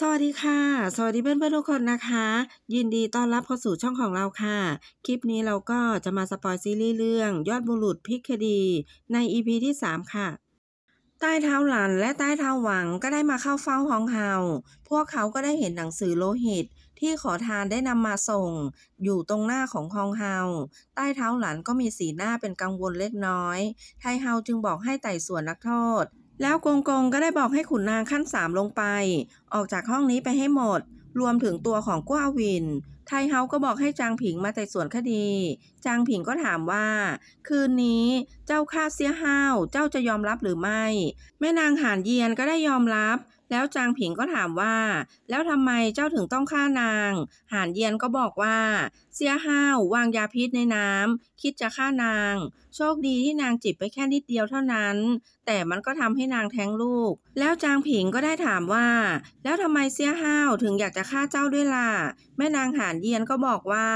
สวัสดีค่ะสวัสดีเพื่อนเพื่อนทุกคนนะคะยินดีต้อนรับเข้าสู่ช่องของเราค่ะ คลิปนี้เราก็จะมาสปอยซีรีส์เรื่องยอดบุรุษพิคดีในอีพีที่ 3 ค่ะ ใต้เท้าหลันและใต้เท้าหวังก็ได้มาเข้าเฝ้าฮองเฮาพวกเขาก็ได้เห็นหนังสือโลหิต ที่ขอทานได้นำมาส่ง อยู่ตรงหน้าของฮองเฮาใต้เท้าหลันก็มีสีหน้าเป็นกังวลเล็กน้อย ไทเฮาจึงบอกให้ไต่สวนนักโทษแล้วกงกงก็ได้บอกให้ขุนนางขั้นสามลงไป ออกจากห้องนี้ไปให้หมด รวมถึงตัวของกัววินไทเฮา ก็บอกให้จางผิงมาไต่สวนคดี จางผิงก็ถามว่า คืนนี้เจ้าฆ่าเสียห้าว เจ้าจะยอมรับหรือไม่ แม่นางหานเยียนก็ได้ยอมรับ แล้วจางผิงก็ถามว่า แล้วทำไมเจ้าถึงต้องฆ่านาง หานเยียนก็บอกว่า เสียห้าว วางยาพิษในน้ำคิดจะฆ่านาง โชคดีที่นางจิบไปแค่นิดเดียวเท่านั้น แต่มันก็ทำให้นางแท้งลูก แล้วจางผิงก็ได้ถามว่า แล้วทำไมเสียห้าวถึงอยากจะฆ่าเจ้าด้วยล่ะ แม่นางหานารเยียนก็บอกว่า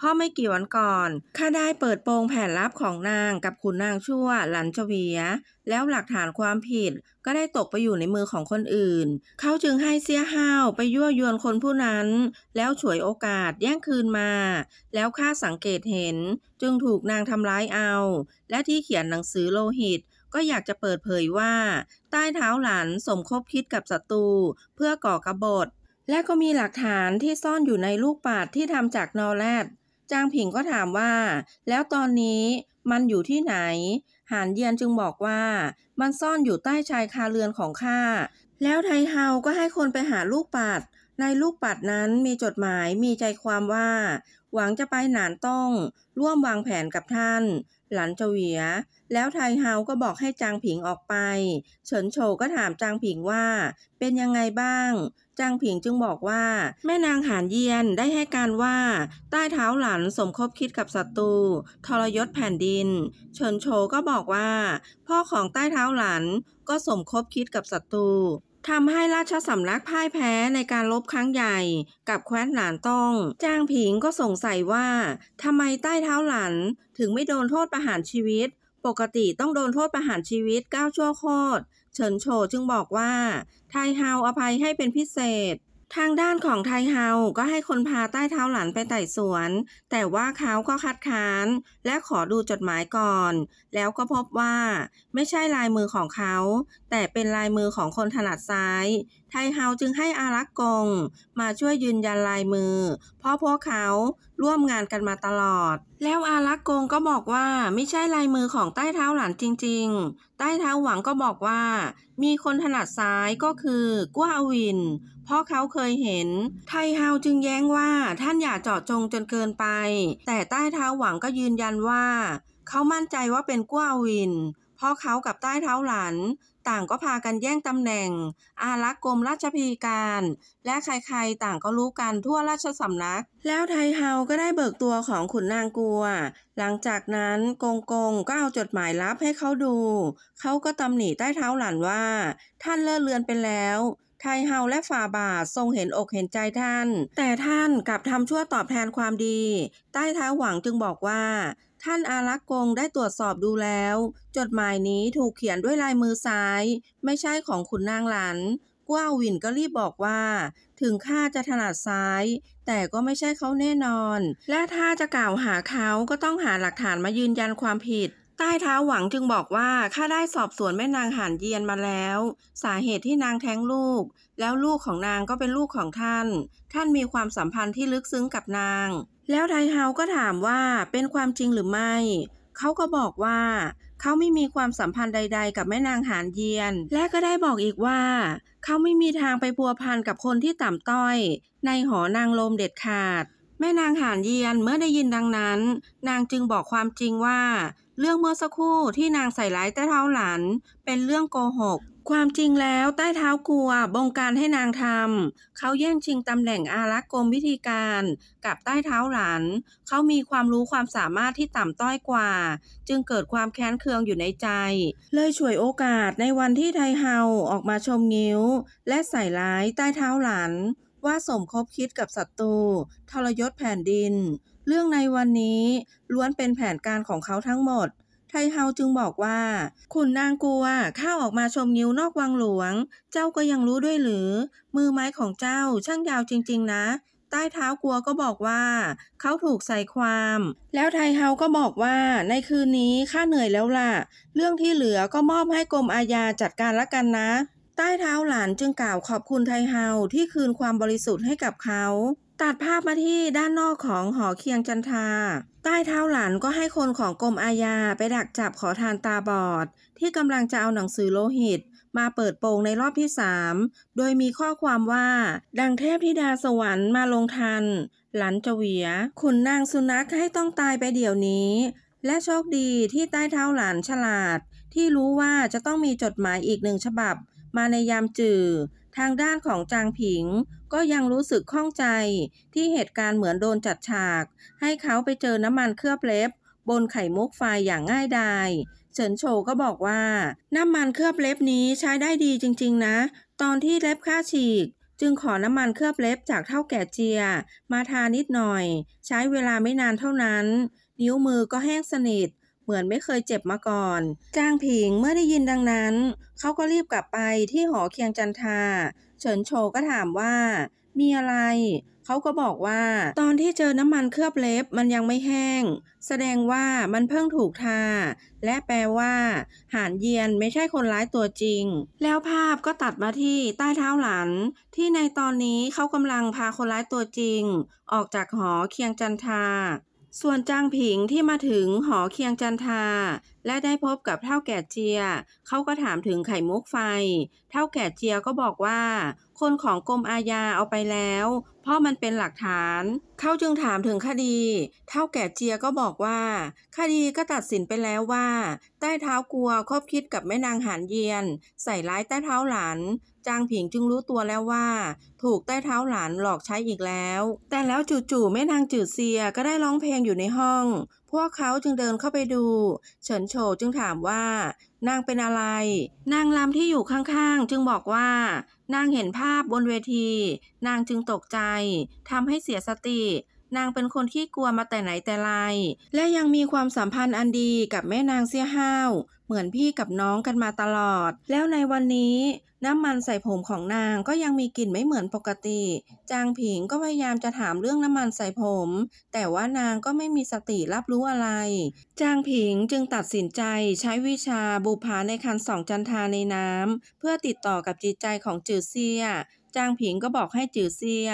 พ่อไม่กี่วันก่อน ข้าได้เปิดโปงแผนลับของนางกับขุนนางชั่ว หลันเวีย แล้วหลักฐานความผิดก็ได้ตกไปอยู่ในมือของคนอื่น เขาจึงให้เสียห้าวไปยั่วยวนคนผู้นั้น แล้วฉวยโอกาสแย่งคืนมา แล้วข้าสังเกตเห็นจึงถูกนางทำร้ายเอา และที่เขียนหนังสือโลหิต ก็อยากจะเปิดเผยว่า ใต้เท้าหลานสมคบคิดกับศัตรูเพื่อก่อกระบฏและก็มีหลักฐานที่ซ่อนอยู่ในลูกปัดที่ทำจากนอแรด จางผิงก็ถามว่า แล้วตอนนี้มันอยู่ที่ไหน หานเยียนจึงบอกว่า มันซ่อนอยู่ใต้ชายคาเรือนของข้า แล้วไทเฮา ก็ให้คนไปหาลูกปัด ในลูกปัดนั้นมีจดหมายมีใจความว่า หวังจะไปหนานต้อง ร่วมวางแผนกับท่าน หลันเจวีย แล้วไทเฮา ก็บอกให้จางผิงออกไป เฉินโฉก็ถามจางผิงว่า เป็นยังไงบ้างจางผิงจึงบอกว่า แม่นางหานเยียนได้ให้การว่า ใต้เท้าหลันสมคบคิดกับ ศัตรูทรยศแผ่นดินเฉินโชก็บอกว่า พ่อของใต้เท้าหลันก็สมคบคิดกับศัตรูทำให้ราชสำนักพ่ายแพ้ในการลบครั้งใหญ่ กับแคว้นหลานต้องจ้างผิงก็สงสัยว่าทำไมใต้เท้าหลันถึงไม่โดนโทษประหารชีวิตปกติต้องโดนโทษประหารชีวิต9ชั่วโคตร เฉินโฉจึงบอกว่า ไทเฮาอภัยให้เป็นพิเศษทางด้านของไทเฮา ก็ให้คนพาใต้เท้าหลานไปไต่สวน แต่ว่าเขาก็คัดค้าน และขอดูจดหมายก่อน แล้วก็พบว่าไม่ใช่ลายมือของเขา แต่เป็นลายมือของคนถนัดซ้าย ไทเฮาจึงให้อารักกงมาช่วยยืนยันลายมือ เพราะพวกเขาร่วมงานกันมาตลอด แล้วอารักกงก็บอกว่าไม่ใช่ลายมือของใต้เท้าหลานจริงๆ ใต้เท้าหวังก็บอกว่า มีคนถนัดซ้ายก็คือกัวอวินเพราะเขาเคยเห็น ไทเฮาจึงแย้งว่าท่านอย่าเจาะจงจนเกินไป แต่ใต้เท้าหวังก็ยืนยันว่า เขามั่นใจว่าเป็นกัววินเพราะเขากับใต้เท้าหลัน ต่างก็พากันแย่งตำแหน่ง อารักษ์กรมราชพีการ และใครๆต่างก็รู้กันทั่วราชสำนัก แล้วไทเฮาก็ได้เบิกตัวของขุนนางกัว หลังจากนั้น กงกง ก็เอาจดหมายลับให้เขาดู เขาก็ตำหนิใต้เท้าหลันว่า ท่านเลื่อเลือนไปแล้วไยเฮาและฝ่าบาททรงเห็นอกเห็นใจท่าน แต่ท่านกลับทำชั่วตอบแทนความดี ใต้ท้าหวังจึงบอกว่า ท่านอารักษ์กงได้ตรวจสอบดูแล้ว จดหมายนี้ถูกเขียนด้วยลายมือซ้าย ไม่ใช่ของขุนนางหลันก้าววินก็รีบบอกว่า ถึงข้าจะถนัดซ้าย แต่ก็ไม่ใช่เขาแน่นอน และถ้าจะกล่าวหาเขาก็ต้องหาหลักฐานมายืนยันความผิดใต้เท้าหวังจึงบอกว่า ข้าได้สอบสวนแม่นางหานเยียนมาแล้ว สาเหตุที่นางแท้งลูก แล้วลูกของนางก็เป็นลูกของท่าน ท่านมีความสัมพันธ์ที่ลึกซึ้งกับนาง แล้วไทเฮาก็ถามว่าเป็นความจริงหรือไม่ เขาก็บอกว่า เขาไม่มีความสัมพันธ์ใดๆ กับแม่นางหานเยียน และก็ได้บอกอีกว่า เขาไม่มีทางไปพัวพันกับคนที่ต่ำต้อย ในหอนางลมเด็ดขาด แม่นางหานเยียนเมื่อได้ยินดังนั้น นางจึงบอกความจริงว่าเรื่องเมื่อสักครู่ที่นางใส่ร้ายใต้เท้าหลานเป็นเรื่องโกหกความจริงแล้วใต้เท้ากลัว บงการให้นางทำเขาแย่งชิงตำแหน่งอารักษ์กรมวิธีการกับใต้เท้าหลานเขามีความรู้ความสามารถที่ต่ำต้อยกว่า จึงเกิดความแค้นเคืองอยู่ในใจ เลยฉวยโอกาสในวันที่ไทเฮาออกมาชมงิ้ว และใส่ร้ายใต้เท้าหลานว่าสมคบคิดกับศัตรูทรยศแผ่นดินเรื่องในวันนี้ล้วนเป็นแผนการของเขาทั้งหมด ไทเฮาจึงบอกว่าขุนนางกลัวข้าออกมาชมนิ้วนอกวังหลวง เจ้าก็ยังรู้ด้วยหรือ มือไม้ของเจ้าช่างยาวจริง ๆ นะ ใต้เท้ากลัวก็บอกว่า เขาถูกใส่ความ แล้วไทเฮาก็บอกว่าในคืนนี้ข้าเหนื่อยแล้วล่ะ เรื่องที่เหลือก็มอบให้กรมอาญาจัดการละกันนะ ใต้เท้าหลานจึงกล่าวขอบคุณไทเฮาที่คืนความบริสุทธิ์ให้กับเขาตัดภาพมาที่ด้านนอกของหอเคียงจันทา ใต้เท้าหลานก็ให้คนของกรมอาญาไปดักจับขอทานตาบอด ที่กำลังจะเอาหนังสือโลหิต มาเปิดโปงในรอบที่สามโดยมีข้อความว่า ดังเทพธิดาสวรรค์มาลงทัน หลันจเวียขุนนางสุนัขให้ต้องตายไปเดี๋ยวนี้ และโชคดีที่ใต้เท้าหลานฉลาด ที่รู้ว่าจะต้องมีจดหมายอีกหนึ่งฉบับ มาในยามจื่อทางด้านของจางผิงก็ยังรู้สึกข้องใจที่เหตุการณ์เหมือนโดนจัดฉาก ให้เขาไปเจอน้ำมันเคลือบเล็บ บนไข่มุกไฟอย่างง่ายดาย เฉินโชก็บอกว่า น้ำมันเคลือบเล็บนี้ใช้ได้ดีจริงๆนะ ตอนที่เล็บค่าฉีก จึงขอน้ำมันเคลือบเล็บจากเท่าแก่เจีย มาทานิดหน่อย ใช้เวลาไม่นานเท่านั้น นิ้วมือก็แห้งสนิท เหมือนไม่เคยเจ็บมาก่อน จ้างผิงเมื่อได้ยินดังนั้นเขาก็รีบกลับไปที่หอเคียงจันทาเฉินโชก็ถามว่า มีอะไร เขาก็บอกว่า ตอนที่เจอน้ำมันเคลือบเล็บมันยังไม่แห้ง แสดงว่ามันเพิ่งถูกทา และแปลว่า หานเยียนไม่ใช่คนร้ายตัวจริง แล้วภาพก็ตัดมาที่ใต้เท้าหลัน ที่ในตอนนี้เขากำลังพาคนร้ายตัวจริง ออกจากหอเคียงจันทา ส่วนจางผิงที่มาถึงหอเคียงจันทาและได้พบกับเท่าแก่เจีย เขาก็ถามถึงไข่มุกไฟ เท่าแก่เจียก็บอกว่าคนของกรมอาญาเอาไปแล้ว เพราะมันเป็นหลักฐาน เขาจึงถามถึงคดี เท่าแก่เจียก็บอกว่า คดีก็ตัดสินไปแล้วว่า ใต้เท้ากลัวคบคิดกับแม่นางหานเยียน ใส่ร้ายใต้เท้าหลาน จางผิงจึงรู้ตัวแล้วว่า ถูกใต้เท้าหลานหลอกใช้อีกแล้ว แต่แล้วจู่ๆแม่นางจืดเซียก็ได้ร้องเพลงอยู่ในห้องพวกเขาจึงเดินเข้าไปดู เฉินโฉจึงถามว่า นางเป็นอะไร นางลำที่อยู่ข้างๆ จึงบอกว่า นางเห็นภาพบนเวที นางจึงตกใจทำให้เสียสตินางเป็นคนที่กลัวมาแต่ไหนแต่ไร และยังมีความสัมพันธ์อันดีกับแม่นางเสียห้าว เหมือนพี่กับน้องกันมาตลอด แล้วในวันนี้ น้ำมันใส่ผมของนางก็ยังมีกลิ่นไม่เหมือนปกติ จางผิงก็พยายามจะถามเรื่องน้ำมันใส่ผม แต่ว่านางก็ไม่มีสติรับรู้อะไร จางผิงจึงตัดสินใจใช้วิชาบุพาในคันสองจันทาในน้ำเพื่อติดต่อกับจิตใจของจือเซียจางผิงก็บอกให้จือเซีย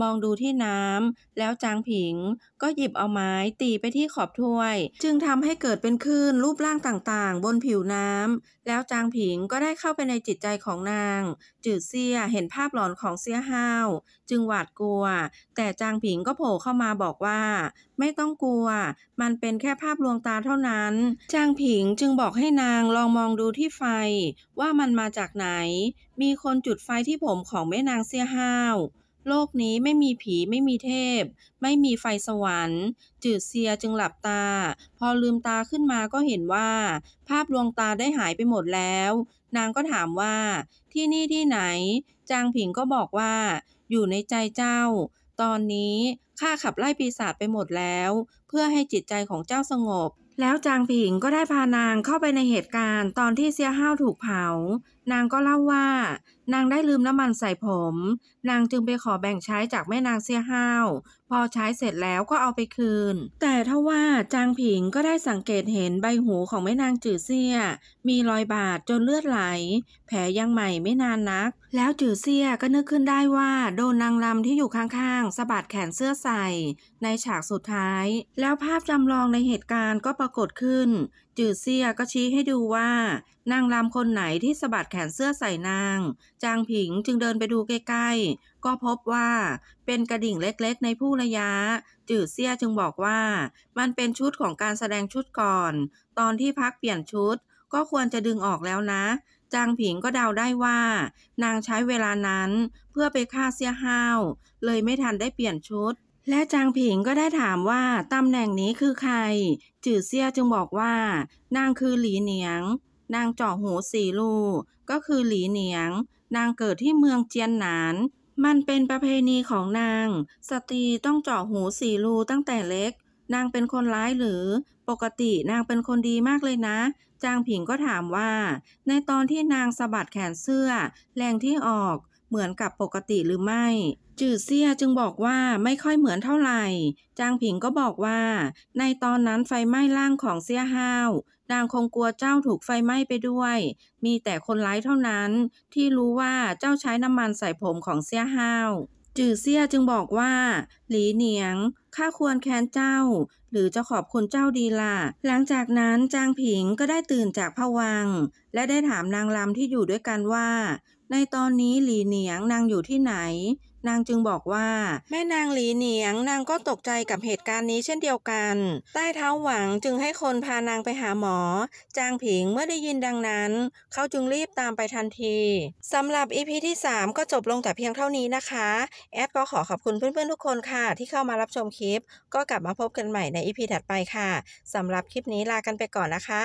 มองดูที่น้ำ แล้วจางผิงก็หยิบเอาไม้ตีไปที่ขอบถ้วย จึงทำให้เกิดเป็นคลื่นรูปร่างต่างๆ บนผิวน้ำ แล้วจางผิงก็ได้เข้าไปในจิตใจของนาง จือเซียเห็นภาพหลอนของเซียห้าวจึงหวาดกลัว แต่จางผิงก็โผล่เข้ามาบอกว่า ไม่ต้องกลัว มันเป็นแค่ภาพลวงตาเท่านั้น จางผิงจึงบอกให้นางลองมองดูที่ไฟ ว่ามันมาจากไหน มีคนจุดไฟที่ผมของแม่นางเสียห้าว โลกนี้ไม่มีผีไม่มีเทพ ไม่มีไฟสวรรค์จืดเซียจึงหลับตา พอลืมตาขึ้นมาก็เห็นว่า ภาพลวงตาได้หายไปหมดแล้ว นางก็ถามว่า ที่นี่ที่ไหน จางผิงก็บอกว่าอยู่ในใจเจ้า ตอนนี้ ข้าขับไล่ปีศาจไปหมดแล้ว เพื่อให้จิตใจของเจ้าสงบ แล้วจางผิงก็ได้พานางเข้าไปในเหตุการณ์ ตอนที่เซียห้าวถูกเผานางก็เล่าว่านางได้ลืมน้ำมันใส่ผม นางจึงไปขอแบ่งใช้จากแม่นางเสียห้าวพอใช้เสร็จแล้วก็เอาไปคืน แต่ทว่าจางผิงก็ได้สังเกตเห็นใบหูของแม่นางจือเซี่ยมีรอยบาดจนเลือดไหล แผลยังใหม่ไม่นานนัก แล้วจือเซี่ยก็นึกขึ้นได้ว่าโดนนางลำที่อยู่ข้างๆสะบัดแขนเสื้อใส่ในฉากสุดท้าย แล้วภาพจำลองในเหตุการณ์ก็ปรากฏขึ้นจือเซียก็ชี้ให้ดูว่า นางรำคนไหนที่สะบัดแขนเสื้อใส่นาง จางผิงจึงเดินไปดูใกล้ๆก็พบว่าเป็นกระดิ่งเล็กๆในผู้ระยะจือเซียจึงบอกว่ามันเป็นชุดของการแสดงชุดก่อน ตอนที่พักเปลี่ยนชุด ก็ควรจะดึงออกแล้วนะ จางผิงก็เดาได้ว่า นางใช้เวลานั้น เพื่อไปฆ่าเสียห้าว เลยไม่ทันได้เปลี่ยนชุดและจางผิงก็ได้ถามว่าตำแหน่งนี้คือใคร จื่อเซียจึงบอกว่า นางคือหลีเหนียง นางเจาะหูสีลูก็คือหลีเหนียง นางเกิดที่เมืองเจียนหนาน มันเป็นประเพณีของนาง สตรีต้องเจาะหูสีลูตั้งแต่เล็ก นางเป็นคนร้ายหรือปกตินางเป็นคนดีมากเลยนะ จางผิงก็ถามว่า ในตอนที่นางสะบัดแขนเสื้อ แรงที่ออกเหมือนกับปกติหรือไม่ จือเซียจึงบอกว่าไม่ค่อยเหมือนเท่าไหร่ จางผิงก็บอกว่า ในตอนนั้นไฟไหม้ร่างของเซียห้าว นางคงกลัวเจ้าถูกไฟไหม้ไปด้วย มีแต่คนร้ายเท่านั้น ที่รู้ว่าเจ้าใช้น้ำมันใส่ผมของเซียห้าว จือเซียจึงบอกว่า หลีเหนียง ข้าควรแค้นเจ้า หรือจะขอบคุณเจ้าดีล่ะ หลังจากนั้นจางผิงก็ได้ตื่นจากผวังและได้ถามนางลำที่อยู่ด้วยกันว่าในตอนนี้หลีเหนียงนางอยู่ที่ไหน นางจึงบอกว่าแม่นางหลีเหนียงนางก็ตกใจกับเหตุการณ์นี้เช่นเดียวกัน ใต้เท้าหวังจึงให้คนพานางไปหาหมอ จางผิงเมื่อได้ยินดังนั้น เขาจึงรีบตามไปทันทีสำหรับอีพีที่ 3 ก็จบลงแต่เพียงเท่านี้นะคะ แอดก็ขอขอบคุณเพื่อนๆทุกคนค่ะ ที่เข้ามารับชมคลิป ก็กลับมาพบกันใหม่ในอีพีถัดไปค่ะสำหรับคลิปนี้ลากันไปก่อนนะคะ